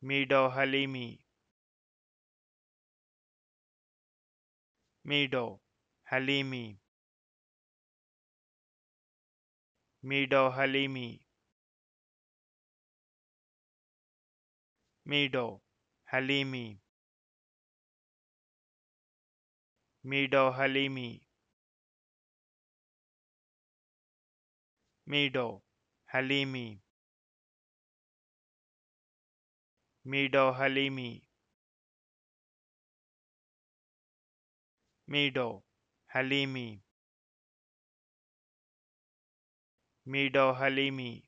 Mido Halimi. Mido Halimi. Mido Halimi. Mido Halimi. Mido Halimi. Meadow Halimi. Mido Halimi Mido Halimi Mido Halimi